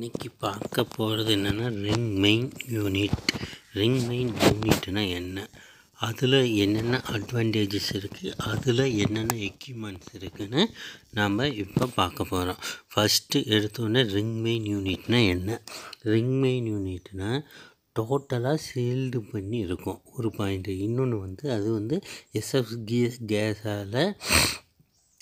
இன்றைக்கி பார்க்க போகிறது என்னென்னா ring main unit ring main யூனிட்னா என்ன அதில் என்னென்ன அட்வான்டேஜஸ் இருக்குது அதில் என்னென்ன எக்யூப்மெண்ட்ஸ் இருக்குதுன்னு நாம் இப்போ பார்க்க போகிறோம் ஃபஸ்ட்டு எடுத்தோடனே ரிங் மெயின் யூனிட்னா என்ன ரிங் மெயின் யூனிட்னா டோட்டலாக சேல்டு பண்ணி இருக்கும் ஒரு பாயிண்ட்டு இன்னொன்று வந்து அது வந்து எஸ்எஃப் கே கேஸால்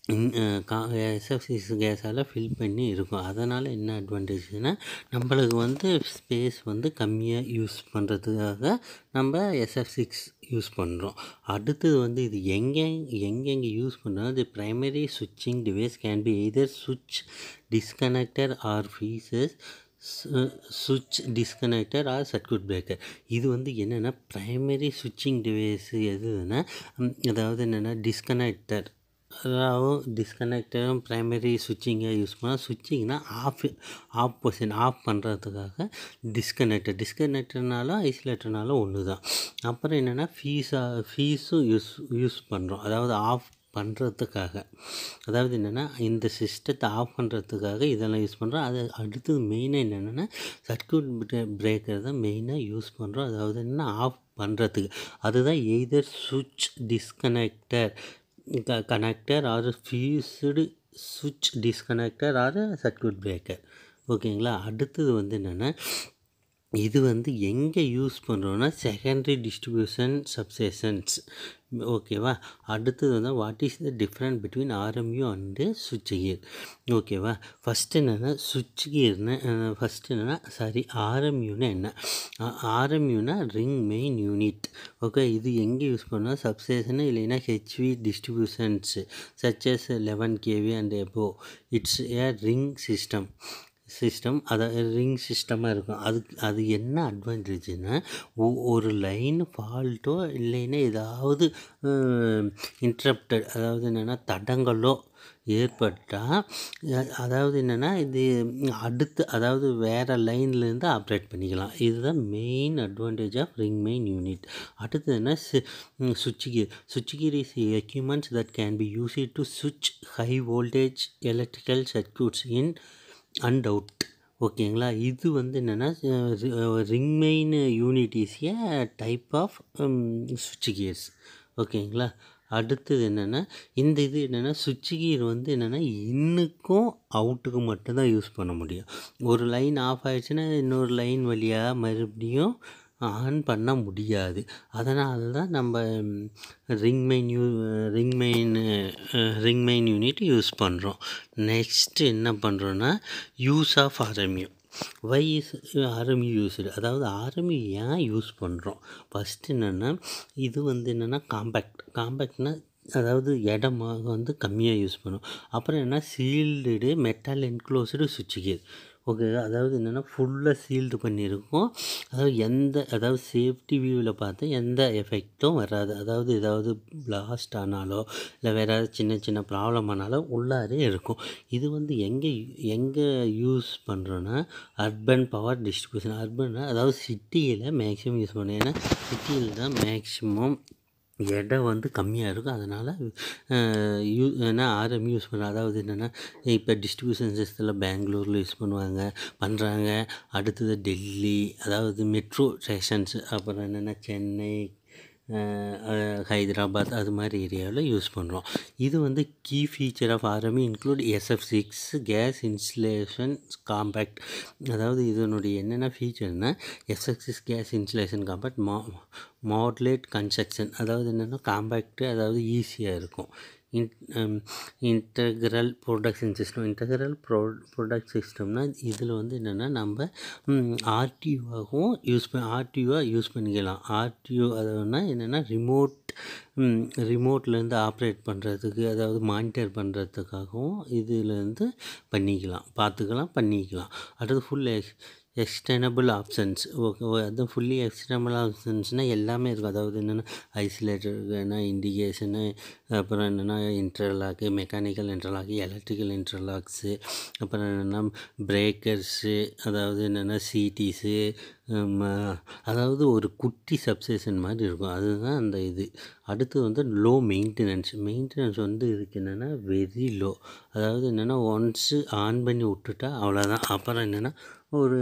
எஸ்எஃப்சி எஸ்எஃப்சிஸ் கேஸால் ஃபில் பண்ணி இருக்கும் அதனால் என்ன அட்வான்டேஜ்னால் நம்மளுக்கு வந்து ஸ்பேஸ் வந்து கம்மியாக யூஸ் பண்ணுறதுக்காக நம்ம சிக்ஸ் யூஸ் பண்ணுறோம் அடுத்தது வந்து இது எங்கே எங்கெங்கே யூஸ் பண்ணுறோம் இது ப்ரைமரி சுவிட்சிங் டிவைஸ் கேன் பி எதர் சுவிட்ச் டிஸ்கனெக்டர் ஆர் ஃபீஸஸ் சுவிட்ச் டிஸ்கனெக்டர் ஆர் சர்க்யூட் பிரேக்கர் இது வந்து என்னென்னா ப்ரைமரி சுவிட்சிங் டிவைஸ் எதுனா அதாவது என்னென்னா டிஸ்கனெக்டர் அதாவது டிஸ்கனெக்டரும் ப்ரைமரி சுவிட்சிங்கை யூஸ் பண்ணால் சுவிட்சிங்னா ஆஃப் ஆப்போசிட் ஆஃப் பண்ணுறதுக்காக டிஸ்கனெக்டர் டிஸ்கனெக்டர்னாலும் ஐசோலேட்டர்னாலும் ஒன்று தான் அப்புறம் என்னென்னா ஃபீஸாக ஃபீஸும் யூஸ் யூஸ் பண்ணுறோம் அதாவது ஆஃப் பண்ணுறதுக்காக அதாவது என்னென்னா இந்த சிஸ்டத்தை ஆஃப் பண்ணுறதுக்காக இதெல்லாம் யூஸ் பண்ணுறோம் அது அடுத்தது மெயினாக என்னென்னா சர்க்கியூட் பிரேக்கரை தான் மெயினாக யூஸ் பண்ணுறோம் அதாவது என்னென்னா ஆஃப் பண்ணுறதுக்கு அதுதான் எய்தர் சுவிட்ச் டிஸ்கனெக்டர் கனெக்டர் ஆர் ஃபியூஸ்டு சுவிட்ச் டிஸ்கனெக்டர் ஆர் சர்க்யூட் பிரேக்கர் ஓகேங்களா அடுத்தது வந்து என்னென்னா இது வந்து எங்கே யூஸ் பண்ணுறோன்னா செகண்டரி டிஸ்ட்ரிபியூஷன் சப்ஸேஷன்ஸ் ஓகேவா அடுத்தது வந்து what is the different between RMU and சுவிட்ச் கியர் ஓகேவா ஃபஸ்ட்டு என்னென்னா சுவிட்ச் கியர்னு ஃபஸ்ட்டு என்னென்னா சாரி ஆர்எம்யூனா என்ன ஆர்எம்யூனா ரிங் மெயின் யூனிட் ஓகே இது எங்கே யூஸ் பண்ணால் சப்ஸ்டேஷனு இல்லைன்னா HV distributions such as eleven KV and above it's a ring system system அதை ரிங் சிஸ்டமாக இருக்கும் அதுக்கு அது என்ன அட்வான்டேஜ்னா ஒரு லைன் ஃபால்ட்டோ இல்லைன்னா ஏதாவது இன்ட்ரப்டட் அதாவது என்னென்னா தடங்களோ ஏற்பட்டால் அதாவது என்னென்னா இது அடுத்து அதாவது வேறு லைன்லேருந்து ஆப்ரேட் பண்ணிக்கலாம் இதுதான் main advantage of ring main unit அடுத்து என்ன சுவிட்சுகிர் சுவிட்சுகிர் is equipments that can be use to சுவிட்ச் high voltage electrical circuits in and out ஓகேங்களா இது வந்து என்னென்னா ரிங்மெயின் unit is a type of சுவிட்ச் கியர்ஸ் ஓகேங்களா அடுத்தது என்னென்னா இந்த இது என்னென்னா சுவிட்ச் கீர் வந்து என்னென்னா இன்னுக்கும் அவுட்டுக்கு மட்டும்தான் யூஸ் பண்ண முடியும் ஒரு லைன் ஆஃப் ஆகிடுச்சுன்னா இன்னொரு லைன் வழியாக மறுபடியும் ஆன் பண்ண முடியாது அதனால் தான் நம்ம ரிங் மெயின் யூ ring main ring main unit use பண்ணுறோம் நெக்ஸ்ட்டு என்ன பண்ணுறோன்னா use of RMU why is RMU used அதாவது ஆரம்யூ ஏன் யூஸ் பண்ணுறோம் ஃபஸ்ட்டு என்னென்னா இது வந்து என்னென்னா காம்பேக்ட் காம்பேக்ட்னால் அதாவது இடமாக வந்து கம்மியாக யூஸ் பண்ணும் அப்புறம் என்ன சீல்டு மெட்டல் என்க்ளோஸ்டு சுவிட்ச் கேர் ஓகே அதாவது என்னென்னா ஃபுல்லாக சீல்டு பண்ணியிருக்கும் அதாவது எந்த அதாவது சேஃப்டி வியூவில் பார்த்து எந்த எஃபெக்ட்டும் வராது அதாவது ஏதாவது பிளாஸ்ட் ஆனாலோ இல்லை வேறு ஏதாவது சின்ன சின்ன ப்ராப்ளம் ஆனாலோ உள்ளாரே இருக்கும் இது வந்து எங்கே எங்கே யூஸ் பண்ணுறோன்னா அர்பன் பவர் டிஸ்ட்ரிபியூஷன் அர்பன் அதாவது சிட்டியில் மேக்ஸிமம் யூஸ் பண்ணுறேன் ஏன்னா சிட்டியில் தான் மேக்ஸிமம் இடம் வந்து கம்மியாக இருக்கும் அதனால் யூ ஏன்னா ஆர்எம் யூஸ் பண்ண அதாவது என்னென்னா இப்போ டிஸ்ட்ரிபியூஷன் சிஸ்டத்தில் பெங்களூரில் யூஸ் பண்ணுவாங்க பண்ணுறாங்க அடுத்தது டெல்லி அதாவது மெட்ரோ ஸ்டேஷன்ஸ் அப்புறம் என்னென்னா சென்னை ஹைதராபாத் அது மாதிரி ஏரியாவில் யூஸ் பண்ணுறோம் இது வந்து கீ ஃபீச்சர் ஆஃப் ஆரம்பி include SF six gas insulation compact அதாவது இதனுடைய என்னென்ன ஃபீச்சர்னால் SF six gas insulation compact மா மாட்லேட் கன்ஸ்ட்ரக்ஷன் அதாவது என்னென்னா காம்பேக்ட்டு அதாவது ஈஸியாக இருக்கும் இன்டகிரல் ப்ரொடக்ஷன் சிஸ்டம் இன்டகிரல் ப்ரோ ப்ரொடக்ட் சிஸ்டம்னால் இதில் வந்து என்னென்னா நம்ம ஆர்டிஓவாகவும் யூஸ் பண்ண ஆர்டிஓவாக யூஸ் பண்ணிக்கலாம் ஆர்டிஓ அதனால் என்னென்னா ரிமோட் ரிமோட்லேருந்து ஆப்ரேட் பண்ணுறதுக்கு அதாவது மானிட்டர் பண்ணுறதுக்காகவும் இதுலேருந்து பண்ணிக்கலாம் பார்த்துக்கலாம் பண்ணிக்கலாம் அடுத்து ஃபுல் எக்ஸ்டெனபிள் ஆப்ஷன்ஸ் ஓகே அதுவும் ஃபுல்லி எக்ஸ்டர்னபிள் ஆப்ஷன்ஸ்னால் எல்லாமே இருக்கும் அதாவது என்னென்னா ஐசோலேட்டர் என்ன இண்டிகேஷனு அப்புறம் என்னென்னா interlock mechanical interlock electrical interlocks அப்புறம் என்னென்னா பிரேக்கர்ஸு அதாவது என்னென்னா சீட்டிஸு அதாவது ஒரு குட்டி சப்ஸேஷன் மாதிரி இருக்கும் அதுதான் அந்த இது அடுத்து வந்து லோ மெயின்டெனன்ஸ் மெயின்டெனன்ஸ் வந்து இதுக்கு என்னென்னா வெரி லோ அதாவது என்னென்னா ஒன்ஸு ஆன் பண்ணி விட்டுட்டா அவ்வளோதான் அப்புறம் என்னென்னா ஒரு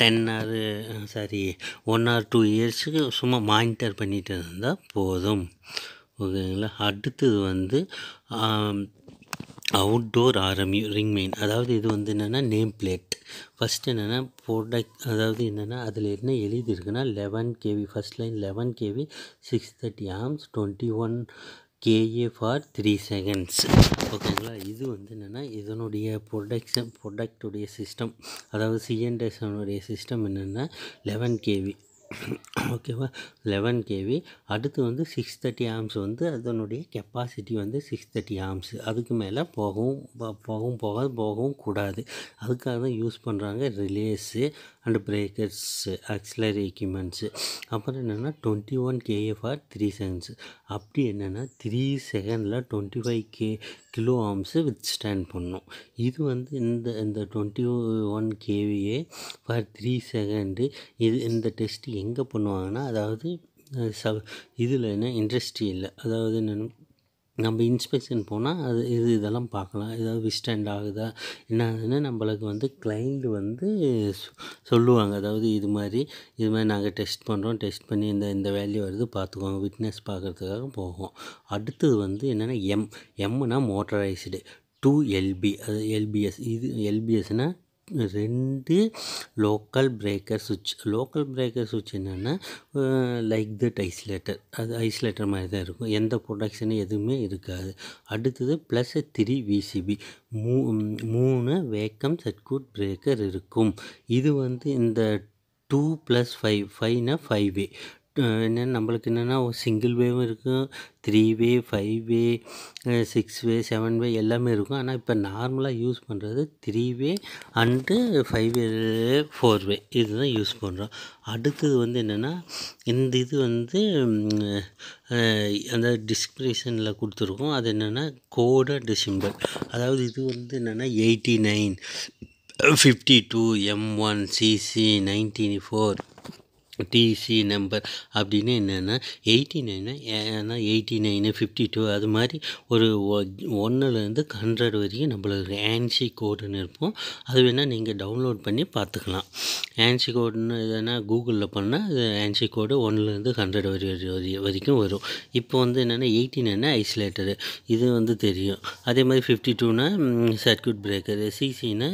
ten or sorry one or two இயர்ஸுக்கு சும்மா மானிட்டர் பண்ணிகிட்டு இருந்தால் போதும் ஓகேங்களா அடுத்தது வந்து அவுட்டோர் ஆர்எம்யூ ரிங் மெயின் அதாவது இது வந்து என்னென்னா நேம் பிளேட் ஃபஸ்ட்டு என்னென்னா ப்ரோடக்ட் அதாவது என்னென்னா அதில் என்ன எழுதி இருக்குன்னா eleven KV first line eleven KV six thirty amps twenty one KA for three seconds ஓகேங்களா இது வந்து என்னென்னா இதனுடைய ப்ரொடக்ஷன் ப்ரொடக்டுடைய சிஸ்டம் அதாவது சிஎன்டெக்ஸனுடைய சிஸ்டம் என்னென்னா லெவன் கேவி ஓகேவா லெவன் கேவி அடுத்து வந்து சிக்ஸ் தேர்ட்டி ஆம்ஸ் வந்து அதனுடைய கெப்பாசிட்டி வந்து சிக்ஸ் தேர்ட்டி ஆம்ஸ் அதுக்கு மேலே போகவும் போகவும் போகாது போகவும் கூடாது அதுக்காக தான் யூஸ் பண்ணுறாங்க relays and breakers auxiliary equipments அப்புறம் என்னென்னா twenty one KA for three seconds அப்படி என்னென்னா த்ரீ செகண்டில் டுவெண்ட்டி ஃபைவ் கே கிலோ ஆர்ம்ஸு வித் ஸ்டாண்ட் பண்ணும் இது வந்து இந்த இந்த twenty one KVA for three second இது இந்த டெஸ்ட்டு எங்கே பண்ணுவாங்கன்னா அதாவது ச இதில் என்ன இல்லை அதாவது என்னென்னா நம்ம இன்ஸ்பெக்ஷன் போனால் அது இது இதெல்லாம் பார்க்கலாம் ஏதாவது விஸ்டண்ட் ஆகுதா என்னதுன்னு நம்மளுக்கு வந்து கிளைண்ட் வந்து சொல்லுவாங்க அதாவது இது மாதிரி இது மாதிரி நாங்கள் டெஸ்ட் பண்ணுறோம் டெஸ்ட் பண்ணி இந்த இந்த வேல்யூ வருது பார்த்துக்கோங்க விட்னஸ் பார்க்குறதுக்காக போகும் அடுத்தது வந்து என்னென்னா எம் எம்னா மோட்டரைஸ்டு டூ எல்பி அது எல்பிஎஸ் இது எல்பிஎஸ்னால் ரெண்டு லோக்கல் பிரேக்கர் சுவிட்ச் லோக்கல் பிரேக்கர் சுவிட்ச் என்னென்னா லைக் தட் ஐசோலேட்டர் அது ஐசோலேட்டர் மாதிரி தான் இருக்கும் எந்த ப்ரொடக்ஷனும் எதுவுமே இருக்காது அடுத்தது ப்ளஸ் த்ரீ விசிபி மூ மூணு வேக்கம் சர்க்கியூட் பிரேக்கர் இருக்கும் இது வந்து இந்த டூ ப்ளஸ் ஃபைவ் ஃபைவ்னா ஃபைவ் வே என்ன நம்மளுக்கு என்னென்னா சிங்கிள் வேவும் இருக்கும் three way five way six way seven way எல்லாமே இருக்கும் ஆனால் இப்போ நார்மலாக யூஸ் பண்ணுறது three way and five way four way இது தான் யூஸ் பண்ணுறோம் அடுத்தது வந்து என்னென்னா இந்த இது வந்து அந்த டிஸ்கிரிப்ஷனில் கொடுத்துருக்கோம் அது என்னென்னா கோடை டிசிம்பர் அதாவது இது வந்து என்னென்னா eighty nine fifty two M one CC nineteen four DC number அப்படின்னு என்னென்னா எயிட்டி நைனு ஏன்னா எயிட்டி நைனு ஃபிஃப்டி டூ அது மாதிரி ஒரு ஒன்றுலேருந்து ஹண்ட்ரட் வரைக்கும் நம்மளுக்கு ஆன்சி கோடுன்னு இருப்போம் அது வேணால் நீங்கள் டவுன்லோட் பண்ணி பார்த்துக்கலாம் ஆன்சி கோடுன்னு எதுனா கூகுளில் பண்ணால் அது ஆன்சி கோடு ஒன்றுலேருந்து ஹண்ட்ரட் வரை வரைக்கும் வரும் இப்போ வந்து என்னென்னா எயிட்டி நைனு ஐசோலேட்டரு இது வந்து தெரியும் அதே மாதிரி ஃபிஃப்டி டூனா சர்க்கியூட் பிரேக்கரு சிசின்னா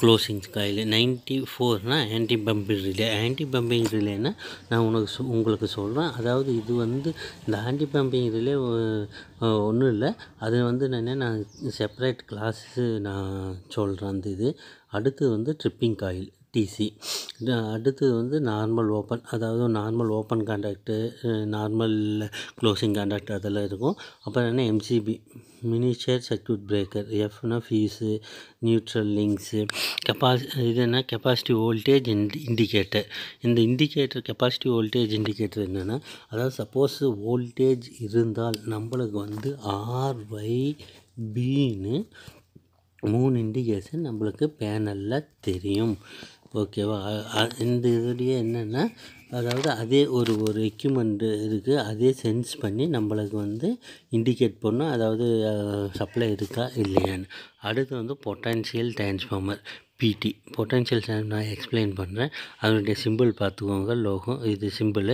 க்ளோசிங் காயில் நைன்ட்டி ஃபோர்னால் anti pumping relay anti pumping ரிலேன்னா நான் உனக்கு சொ உங்களுக்கு சொல்கிறேன் அதாவது இது வந்து இந்த ஆன்டி பம்பிங் ரிலே ஒன்றும் இல்லை அது வந்து நான் நான் செப்பரேட் கிளாஸு நான் சொல்கிறேன் அந்த இது அடுத்து வந்து ட்ரிப்பிங் காயில் டிசி அடுத்தது வந்து நார்மல் ஓப்பன் அதாவது normal open contact normal closing contact அதெல்லாம் இருக்கும் அப்புறம் என்ன எம்சிபி மினிச்சர் சர்க்கியூட் பிரேக்கர் எஃப்னா ஃபீஸு நியூட்ரல் லிங்க்ஸு கெப்பாசி இது என்ன கெப்பாசிட்டி வோல்டேஜ் இண்டி இண்டிகேட்டர் இந்த இண்டிகேட்டர் கெப்பாசிட்டி வோல்டேஜ் இண்டிகேட்டர் என்னென்னா அதாவது சப்போஸ் வோல்டேஜ் இருந்தால் நம்மளுக்கு வந்து ஆர் ஒய் பின்னு மூணு இண்டிகேஷன் நம்மளுக்கு பேனலில் தெரியும் ஓகேவா இந்த இதுலேயே என்னென்னா அதாவது அதே ஒரு ஒரு எக்யூப்மெண்ட்டு இருக்குது அதே சென்ஸ் பண்ணி நம்மளுக்கு வந்து இண்டிகேட் பண்ணும் அதாவது சப்ளை இருக்கா இல்லையான்னு அடுத்து வந்து பொட்டான்ஷியல் டிரான்ஸ்ஃபார்மர் பிடி பொட்டன்ஷியல் நான் எக்ஸ்பிளைன் பண்ணுறேன் அதனுடைய சிம்பிள் பார்த்துக்கோங்க லோகம் இது சிம்பிள்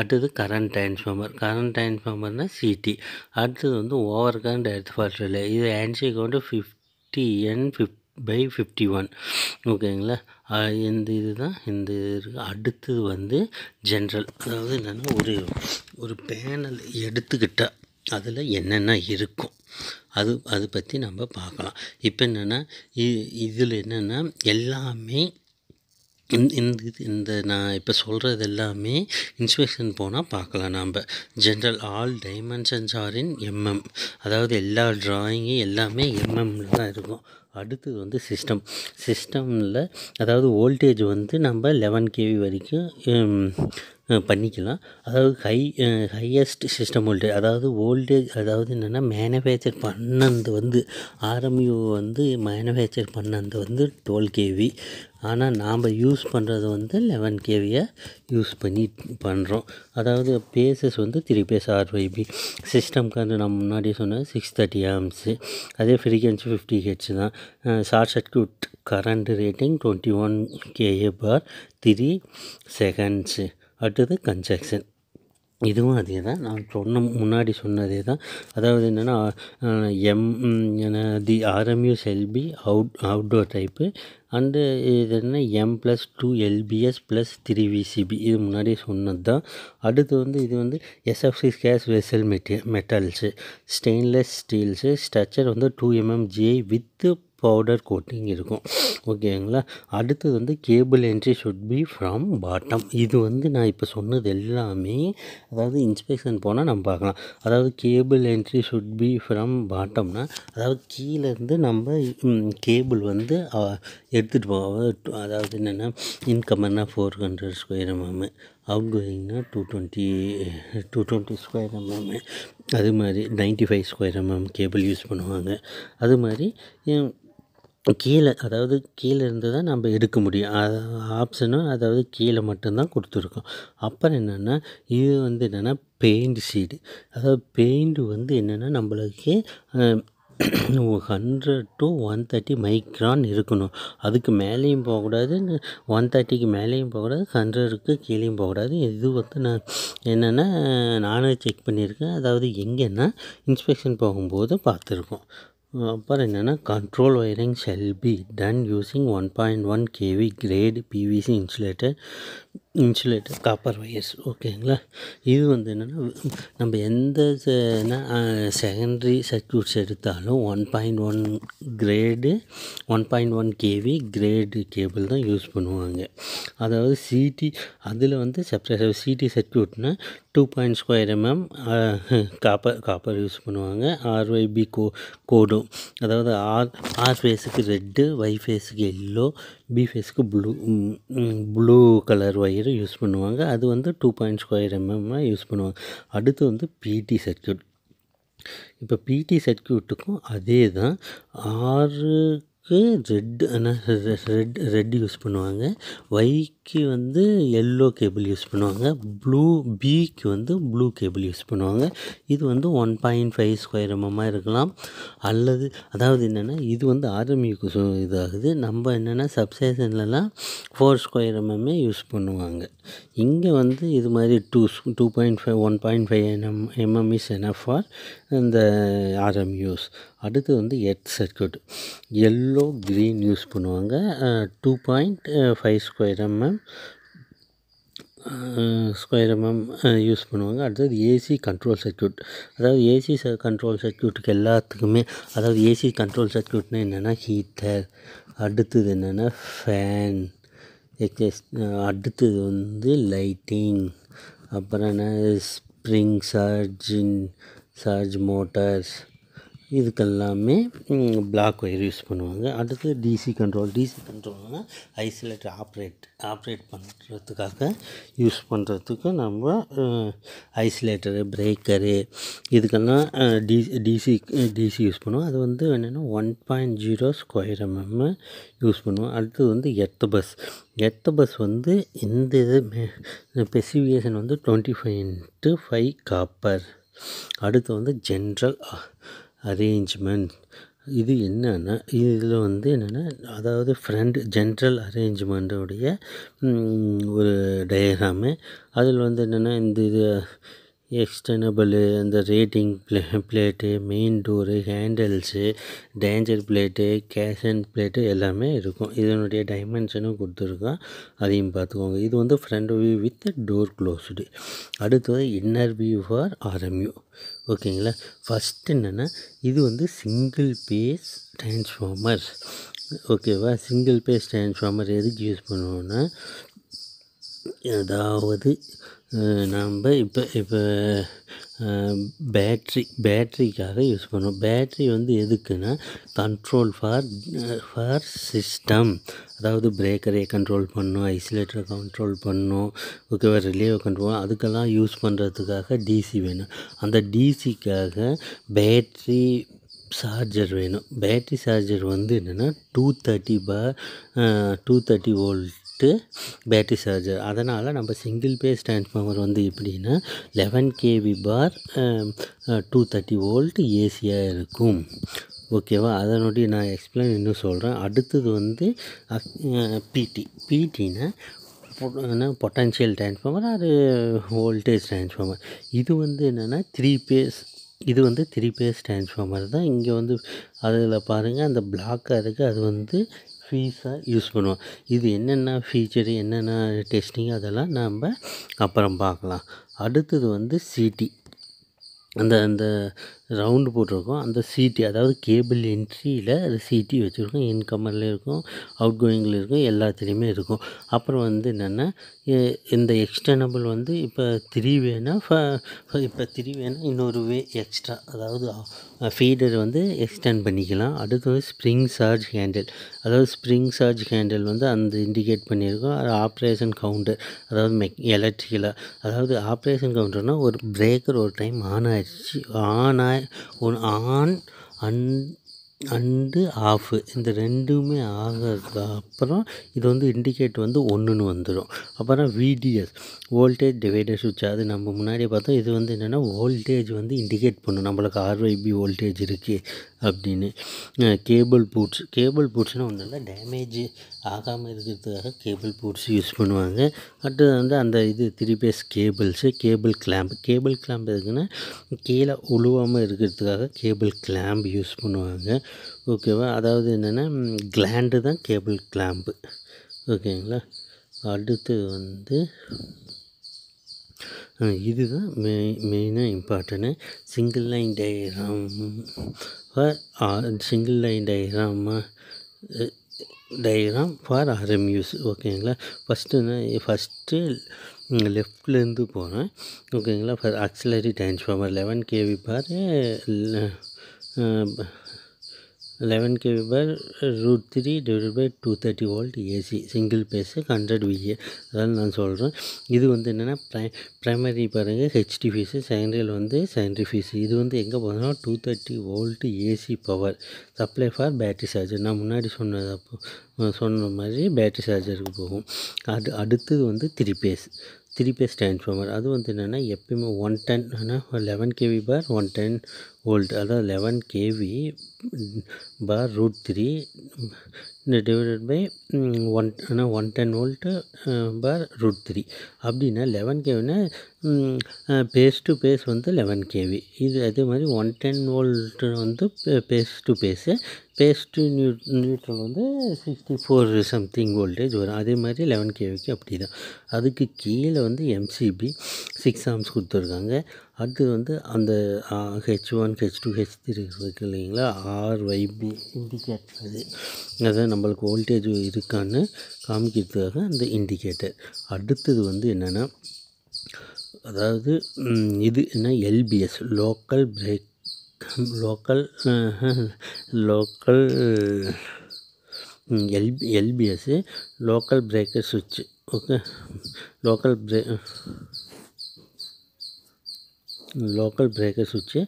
அடுத்தது கரண்ட் டிரான்ஸ்ஃபார்மர் கரண்ட் டிரான்ஸ்ஃபார்மர்னால் சிடி அடுத்தது வந்து ஓவர் கரண்ட் எர்த் ஃபால்ட் இது ஆன்சி கவுண்ட் ஃபிஃப்டி என் ஃபிஃப் பை ஃபிஃப்டி ஒன் ஓகேங்களா இந்த இது தான் இந்த அடுத்தது வந்து ஜென்ரல் அதாவது என்னென்னா ஒரு ஒரு பேனல் எடுத்துக்கிட்டால் அதில் என்னென்ன இருக்கும் அது அதை பற்றி நம்ம பார்க்கலாம் இப்போ என்னென்னா இ இதில் என்னென்னா எல்லாமே இந்த இந்த நான் இப்போ சொல்கிறது எல்லாமே இன்ஸ்பெக்ஷன் போனால் பார்க்கலாம் நாம் general all dimensions are in MM அதாவது எல்லா ட்ராயிங்கும் எல்லாமே எம்எம்மில் தான் இருக்கும் அடுத்தது வந்து சிஸ்டம் சிஸ்டமில் அதாவது வோல்டேஜ் வந்து நம்ம லெவன் கேவி வரைக்கும் பண்ணிக்கலாம் அதாவது ஹை ஹையஸ்ட் சிஸ்டம் வோல்டேஜ் அதாவது வோல்டேஜ் அதாவது என்னென்னா மேனுஃபேக்சர் பண்ணது வந்து ஆர்எம்யூ வந்து மேனுஃபேக்சர் பண்ணது வந்து டுவெல் கேவி ஆனால் நாம் யூஸ் பண்ணுறது வந்து லெவன் கேவியை யூஸ் பண்ணி பண்ணுறோம் அதாவது பேசஸ் வந்து த்ரீ பேஸ் ஆர்ஒய்பி சிஸ்டம்க்கு வந்து நம்ம முன்னாடி சொன்னது சிக்ஸ் தேர்ட்டி ஆம்ஸு அதே ஃப்ரீக்வன்சி ஃபிஃப்டி ஹெச் தான் short circuit current rating twenty one KA for three seconds அடுத்தது கன்ஜெக்ஷன் இதுவும் அதே தான் நான் சொன்ன முன்னாடி சொன்னதே தான் அதாவது என்னென்னா எம் என்ன தி ஆர்எம்யூ செல்பி அவுட் அவுட்டோர் டைப்பு அண்டு இது என்ன M plus two LBS plus three VCB இது முன்னாடியே சொன்னது தான் அடுத்து வந்து இது வந்து எஸ்எஃப்சி கேஸ் வெசல் மெட்டி மெட்டல்ஸு ஸ்டெயின்லெஸ் ஸ்டீல்ஸு ஸ்ட்ரக்சர் வந்து two MM GI with powder coating இருக்கும் ஓகேங்களா அடுத்தது வந்து cable entry should be from bottom இது வந்து நான் இப்போ சொன்னது எல்லாமே அதாவது இன்ஸ்பெக்ஷன் போனால் நம்ம பார்க்கலாம் அதாவது cable entry should be from பாட்டம்னா அதாவது கீழேருந்து நம்ம கேபிள் வந்து எடுத்துகிட்டு போவோம் அதாவது என்னென்னா இன்கம்னா four hundred square MM out கோயிங்னா two twenty two twenty square MM அது மாதிரி ninety five square MM cable use பண்ணுவாங்க அது மாதிரி கீழே அதாவது கீழே இருந்து தான் நம்ம எடுக்க முடியும் ஆப்ஷனும் அதாவது கீழே மட்டும்தான் கொடுத்துருக்கோம் அப்புறம் என்னென்னா இது வந்து என்னென்னா பெயிண்ட் சீடு அதாவது பெயிண்ட் வந்து என்னென்னா நம்மளுக்கு hundred to one thirty micron இருக்கணும் அதுக்கு மேலேயும் போகக்கூடாது ஒன் தேர்ட்டிக்கு மேலேயும் போகக்கூடாது ஹண்ட்ரடுக்கு கீழேயும் போகக்கூடாது இது வந்து நான் என்னென்னா நானும் செக் பண்ணியிருக்கேன் அதாவது எங்கேன்னா இன்ஸ்பெக்ஷன் போகும்போது பார்த்துருக்கோம் पर है ना control wiring shall be done using 1.1 kV grade PVC insulated insulator copper wires ஓகேங்களா இது வந்து என்னென்னா நம்ம எந்த செகண்டரி சர்க்கியூட்ஸ் எடுத்தாலும் one point one grade one point one KV grade cable தான் யூஸ் பண்ணுவாங்க அதாவது சிடி அதில் வந்து செப்ரேட் சிடி சர்க்கியூட்னா two point square MM copper copper use பண்ணுவாங்க ஆர்ஒய்பி கோ கோடும் அதாவது ஆர் ஆர் ஃபேஸுக்கு ரெட்டு ஒய் ஃபேஸுக்கு எல்லோ பிஃபேஸ்க்கு blue blue colour wire use பண்ணுவாங்க அது வந்து டூ பாயிண்ட் ஸ்கொயர் எம்எம்மாக யூஸ் பண்ணுவாங்க அடுத்து வந்து பிடி சர்க்கியூட் இப்போ பிடி சர்க்கியூட்டுக்கும் அதே தான் ஆறுக்கு ரெட் ரெட் ரெட் யூஸ் பண்ணுவாங்க ஒய் ஏக்கு வந்து எல்லோ கேபிள் யூஸ் பண்ணுவாங்க ப்ளூ பிக்கு வந்து ப்ளூ கேபிள் யூஸ் பண்ணுவாங்க இது வந்து ஒன் பாயிண்ட் ஃபைவ் ஸ்கொயர் எம்எம்மாக இருக்கலாம் அல்லது அதாவது என்னென்னா இது வந்து ஆர்எம்யூக்கு இதாகுது நம்ம என்னென்னா சப்ஸ்டேஷன்லலாம் ஃபோர் ஸ்கொயர் எம்எம்ஏ யூஸ் பண்ணுவாங்க இங்கே வந்து இது மாதிரி two two point five one point five MM MM is enough for இந்த ஆர்எம்யூஸ் அடுத்து வந்து எட் சர்க்கியூட் எல்லோ க்ரீன் யூஸ் பண்ணுவாங்க two point five square MM MM square MM use பண்ணுவாங்க அடுத்தது ஏசி கண்ட்ரோல் சர்க்கியூட் அதாவது ஏசி ச கண்ட்ரோல் சர்க்கியூட்டுக்கு எல்லாத்துக்குமே அதாவது ஏசி கண்ட்ரோல் சர்க்கியூட்னா என்னென்னா ஹீட்டர் அடுத்தது என்னென்னா ஃபேன் எக்ஸ் uh, அடுத்தது வந்து லைட்டிங் அப்புறம் என்ன ஸ்ப்ரிங் சார்ஜின் சார்ஜ் மோட்டார்ஸ் இதுக்கெல்லாமே பிளாக் ஒயர் யூஸ் பண்ணுவாங்க அடுத்து டிசி கண்ட்ரோல் டிசி கண்ட்ரோல்னால் ஐசோலேட் ஆப்ரேட் ஆப்ரேட் பண்ணுறதுக்காக யூஸ் பண்ணுறதுக்கு நம்ம ஐசோலேட்டரு பிரேக்கரு இதுக்கெல்லாம் டி டிசி டிசி யூஸ் பண்ணுவோம் அது வந்து என்னென்னா one point zero square MM use பண்ணுவோம் அடுத்தது வந்து எர்த் பஸ் எத்த பஸ் வந்து இந்த இது ஸ்பெசிஃபிகேஷன் வந்து twenty five into five copper அடுத்து வந்து ஜென்ரல் அரேஞ்ச்மெண்ட் இது என்னென்னா இதில் வந்து என்னென்னா அதாவது ஃப்ரெண்ட் ஜென்ரல் அரேஞ்ச்மெண்ட்டுடைய ஒரு டயக்ராமு அதில் வந்து என்னென்னா இந்த இது எக்ஸ்டர்னபிளு அந்த ரேட்டிங் ப்ளே plate main door handles danger plate கேஷ் அண்ட் பிளேட்டு எல்லாமே இருக்கும் இதனுடைய டைமென்ஷனும் கொடுத்துருக்கோம் அதையும் பார்த்துக்கோங்க இது வந்து front view with door closed அடுத்தது இன்னர் வியூ ஃபார் ஆர்எம்யூ ஓகேங்களா ஃபஸ்ட்டு என்னென்னா இது வந்து சிங்கிள் பேஸ் டிரான்ஸ்ஃபார்மர் ஓகேவா சிங்கிள் பேஸ் டிரான்ஸ்ஃபார்மர் எதுக்கு யூஸ் பண்ணுவோன்னா அதாவது நாம் இப்போ இப்போ பேட்ரி பேட்ரிக்காக யூஸ் பண்ணுவோம் பேட்ரி வந்து எதுக்குன்னா கண்ட்ரோல் ஃபார் ஃபார் சிஸ்டம் அதாவது பிரேக்கரை கண்ட்ரோல் பண்ணும் ஐசோலேட்டரை கண்ட்ரோல் பண்ணும் ஓகேவா ரிலேவை கண்ட்ரோல் அதுக்கெல்லாம் யூஸ் பண்ணுறதுக்காக டிசி வேணும் அந்த டிசிக்காக பேட்ரி சார்ஜர் வேணும் பேட்ரி சார்ஜர் வந்து என்னென்னா டூ தேர்ட்டி பா two thirty volt watt battery charger அதனால் நம்ம சிங்கிள் பேஸ் டிரான்ஸ்ஃபார்மர் வந்து எப்படின்னா eleven KV by two thirty volt ஏசியாக இருக்கும் ஓகேவா அதனுடைய நான் எக்ஸ்பிளைன் இன்னும் சொல்கிறேன் அடுத்தது வந்து பிடி பிடினா என்ன பொட்டன்ஷியல் டிரான்ஸ்ஃபார்மர் அது வோல்டேஜ் டிரான்ஸ்ஃபார்மர் இது வந்து என்னென்னா த்ரீ பேஸ் இது வந்து த்ரீ பேஸ் டிரான்ஸ்ஃபார்மர் தான் இங்கே வந்து அதில் பாருங்கள் அந்த பிளாக்காக இருக்குது அது வந்து ஃபீஸாக யூஸ் பண்ணுவோம் இது என்னென்ன ஃபீச்சரு என்னென்ன டெஸ்டிங் அதெல்லாம் நம்ம அப்புறம் பார்க்கலாம் அடுத்தது வந்து சிடி அந்த அந்த ரவுண்டு போட்டிருக்கோம் அந்த சீட்டி அதாவது கேபிள் என்ட்ரியில் அது சீட்டி வச்சுருக்கோம் இன்கமரில் இருக்கும் அவுட் கோயிங்கில் இருக்கும் எல்லாத்துலேயுமே இருக்கும் அப்புறம் வந்து என்னென்னா இந்த எக்ஸ்டர்னபிள் வந்து இப்போ த்ரீ வேனா இப்போ த்ரீ வேனா இன்னொரு வே எக்ஸ்ட்ரா அதாவது ஃபீடர் வந்து எக்ஸ்டெண்ட் பண்ணிக்கலாம் அடுத்து வந்து ஸ்ப்ரிங் சார்ஜ் ஹேண்டில் அதாவது ஸ்ப்ரிங் சார்ஜ் ஹேண்டில் வந்து அந்த இண்டிகேட் பண்ணியிருக்கோம் அது ஆப்ரேஷன் கவுண்டர் அதாவது மெக் எலக்ட்ரிக்கலாக அதாவது ஆப்ரேஷன் கவுண்டர்னால் ஒரு பிரேக்கர் ஒரு டைம் ஆன் ஆயிடுச்சு ஆன் ஆகி ஒரு ஆன் அன் அண்டு ஆஃபு இந்த ரெண்டுமே ஆகிறதுக்கு அப்புறம் இது வந்து இண்டிகேட் வந்து ஒன்றுன்னு வந்துடும் அப்புறம் விடிஎஸ் வோல்டேஜ் டிவைடர் சுவிட்ச் அது நம்ம முன்னாடியே பார்த்தோம் இது வந்து என்னென்னா வோல்டேஜ் வந்து இண்டிகேட் பண்ணும் நம்மளுக்கு ஆர்ஒய்பி வோல்டேஜ் இருக்குது அப்படின்னு கேபிள் பூட்ஸ் கேபிள் பூட்ஸ்னால் வந்து இல்லை டேமேஜ் ஆகாமல் இருக்கிறதுக்காக கேபிள் போட்ஸ் யூஸ் பண்ணுவாங்க அடுத்தது வந்து அந்த இது three phase cables cable clamp cable clamp எதுக்குன்னா கீழே உழுவாமல் இருக்கிறதுக்காக கேபிள் கிளாம்ப் யூஸ் பண்ணுவாங்க ஓகேவா அதாவது என்னென்னா கிளாண்டு தான் கேபிள் கிளாம்பு ஓகேங்களா அடுத்து வந்து இதுதான் மெய் மெயினாக இம்பார்ட்டன்னு single line diagram single line டயக்ராமா டயக்ராம் ஃபார் ஆர்எம் யூஸ் ஓகேங்களா ஃபஸ்ட்டு நான் ஃபஸ்ட்டு லெஃப்ட்லேருந்து போகிறேன் ஓகேங்களா for auxiliary transformer eleven KV bar eleven kV 11 root three 3 divided two thirty volt AC single phase hundred VA அதான் நான் சொல்கிறேன் இது வந்து என்னென்னா ப்ரை ப்ரைமரி பாருங்கள் ஹெச்டி ஃபீஸு செகண்டரியில் வந்து செகண்டரி ஃபீஸு இது வந்து எங்கே போகிறோம்னா two thirty volt AC power supply for battery charger நான் முன்னாடி சொன்னது அப்போ சொன்ன மாதிரி பேட்ரி சார்ஜருக்கு போகும் அது அடுத்தது வந்து three phase three phase transformer அது வந்து என்னென்னா எப்பயுமே ஒன் டென் ஆனால் eleven KV bar one ten volt அதாவது eleven KV bar root three divided by one ஆனால் one ten volt bar root three அப்படின்னா லெவன் கேவின்னா பேஸ் டு பேஸ் வந்து லெவன் கேவி இது அதே மாதிரி ஒன் டென் வோல்ட்டு வந்து phase to phase phase to நியூ நியூட்ரல் வந்து சிக்ஸ்டி ஃபோர் சம்திங் வோல்டேஜ் வரும் அதே மாதிரி லெவன் கேவிக்கு அப்படி தான் அதுக்கு கீழே வந்து எம்சிபி சிக்ஸ் ஆம்ஸ் கொடுத்துருக்காங்க அடுத்தது வந்து அந்த H one H two H three இருக்குது இல்லைங்களா ஆர் வைபி இண்டிகேட்டர் அது அதான் நம்மளுக்கு வோல்டேஜ் இருக்கான்னு காமிக்கிறதுக்காக அந்த இண்டிகேட்டர் அடுத்தது வந்து என்னென்னா அதாவது இது என்ன LBS local break local local L LBS local breaker சுவிட்சு ஓகே லோக்கல் பிரே லோக்கல் பிரேக்கர் சுவிட்சு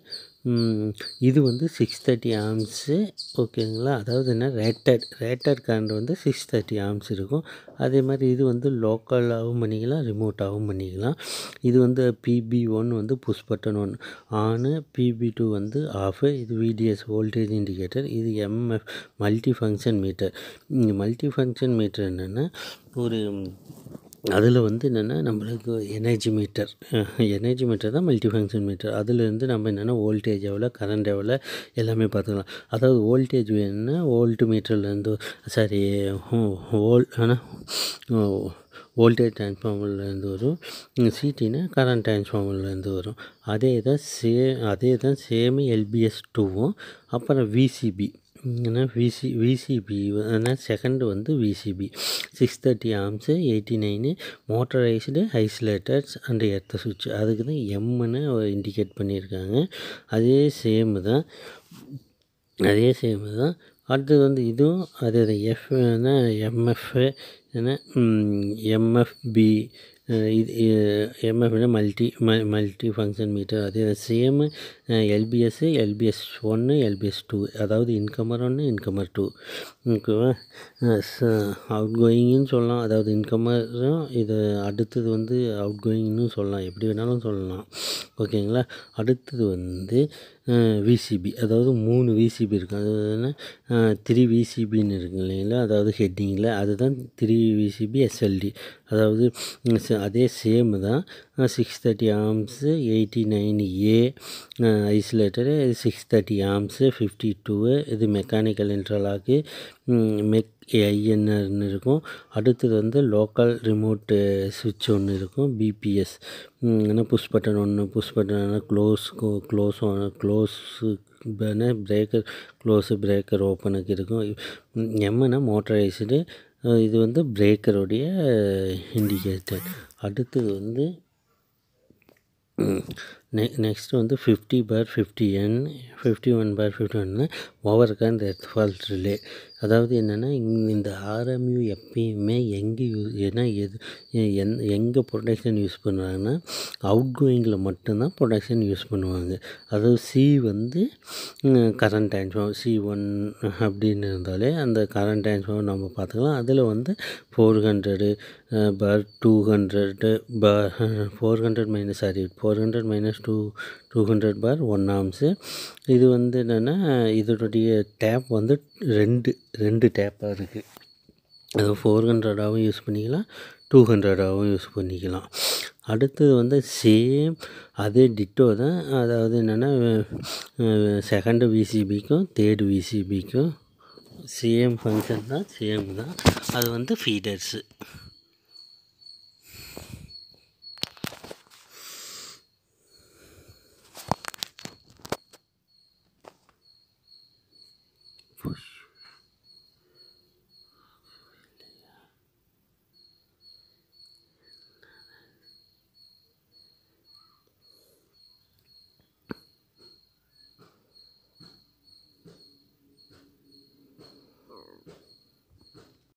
இது வந்து சிக்ஸ் தேர்ட்டி ஆம்ஸு ஓகேங்களா அதாவது என்ன ரேட்டட் ரேட்டட் கரண்ட் வந்து சிக்ஸ் தேர்ட்டி ஆம்ஸ் இருக்கும் அதே மாதிரி இது வந்து லோக்கலாகவும் பண்ணிக்கலாம் ரிமோட்டாகவும் பண்ணிக்கலாம் இது வந்து பிபி ஒன் வந்து push button one on PB two வந்து ஆஃபு இது விடிஎஸ் வோல்டேஜ் இண்டிகேட்டர் இது MF multi function meter multi function meter என்னென்னா ஒரு அதில் வந்து என்னென்னா நம்மளுக்கு எனர்ஜி மீட்டர் எனர்ஜி மீட்டர் தான் மல்டி ஃபங்க்ஷன் மீட்டர் அதுலேருந்து நம்ம என்னென்னா வோல்டேஜ் எவ்வளோ கரண்ட் எவ்வளோ எல்லாமே பார்த்துக்கலாம் அதாவது வோல்டேஜ் வேணும்னா வோல்ட் மீட்டர்லேருந்து சாரி வோல் ஆனால் வோல்டேஜ் டிரான்ஸ்ஃபார்மர்லேருந்து வரும் சிடினா கரண்ட் டிரான்ஸ்ஃபார்மர்லேருந்து வரும் அதே தான் சே அதே தான் சேம் எல்பிஎஸ் டூவும் அப்புறம் விசிபி ஏன்னா விசி விசிபி ஆனால் செகண்டு வந்து VCB six thirty amps eighty nine motorised isolators and எர்த்த சுவிட்ச் அதுக்கு தான் எம்முன்னு இண்டிகேட் பண்ணியிருக்காங்க அதே சேமு தான் அதே சேமு தான் அடுத்தது வந்து இதுவும் அது எஃப்னா எம்எஃப் ஏன்னா எம்எஃப்பி இது எம்எஃப்னா மல்டி ம மல்டி ஃபங்க்ஷன் மீட்டர் அதே சேம் எல்பிஎஸ்ஸு எல்பிஎஸ் ஒன்று எல்பிஎஸ் டூ அதாவது இன்கமர் ஒன்று இன்கமர் டூ ஓகேவா அவுட் கோயிங்னு சொல்லலாம் அதாவது இன்கமரும் இது அடுத்தது வந்து அவுட் கோயிங்னு சொல்லலாம் எப்படி வேணாலும் சொல்லலாம் ஓகேங்களா அடுத்தது வந்து விசிபி அதாவது மூணு விசிபி இருக்கும் அது த்ரீ விசிபின்னு இருக்கு இல்லைங்களா அதாவது ஹெட்டிங்கில் அதுதான் த்ரீ விசிபி எஸ்எல்டி அதாவது அதே சேம் தான் six thirty amps eighty nine A isolator six thirty amps fifty two இது மெக்கானிக்கல் இன்ட்ரலாக்கு மெக் ஏஐஎன்னு இருக்கும் அடுத்தது வந்து லோக்கல் ரிமோட்டு சுவிட்ச் ஒன்று இருக்கும் பிபிஎஸ் ஏன்னா புஷ் பட்டன் ஒன்று push button close close close breaker close breaker ஓப்பனுக்கு இருக்கும் எம்னா மோட்டரைஸ்டு இது வந்து பிரேக்கருடைய இண்டிகேட்டர் அடுத்தது வந்து நெ நெக்ஸ்ட்டு வந்து fifty bar fifty N fifty one bar fifty ஒன்னு ஓவர் கேன் எர்த் ஃபால்ட் ரிலே அதாவது என்னென்னா இந்த ஆர்எம்யூ எப்பயுமே எங்கே யூஸ் ஏன்னா எது எந் எங்கே ப்ரொடக்ஷன் யூஸ் பண்ணுவாங்கன்னா அவுட் கோயிங்கில் மட்டும்தான் ப்ரொடக்ஷன் யூஸ் பண்ணுவாங்க அதாவது சி வந்து கரண்ட் டான்ஸ்ஃபார் சி ஒன் அப்படின்னு இருந்தாலே அந்த கரண்ட் டான்ஸ்ஃபார் நம்ம பார்த்துக்கலாம் அதில் வந்து four hundred bar two hundred ப four hundred minus sorry four hundred minus minus two two hundred bar one amps இது வந்து என்னென்னா இதனுடைய டேப் வந்து ரெண்டு ரெண்டு டேப்பாக இருக்குது அது ஃபோர் ஹண்ட்ரடாகவும் யூஸ் பண்ணிக்கலாம் டூ ஹண்ட்ரடாகவும் யூஸ் பண்ணிக்கலாம் அடுத்தது வந்து சேம் அதே டிட்டோ தான் அதாவது என்னென்னா செகண்டு விசிபிக்கும் தேர்டு விசிபிக்கும் சேம் ஃபங்க்ஷன் தான் சேம் தான் அது வந்து ஃபீடர்ஸு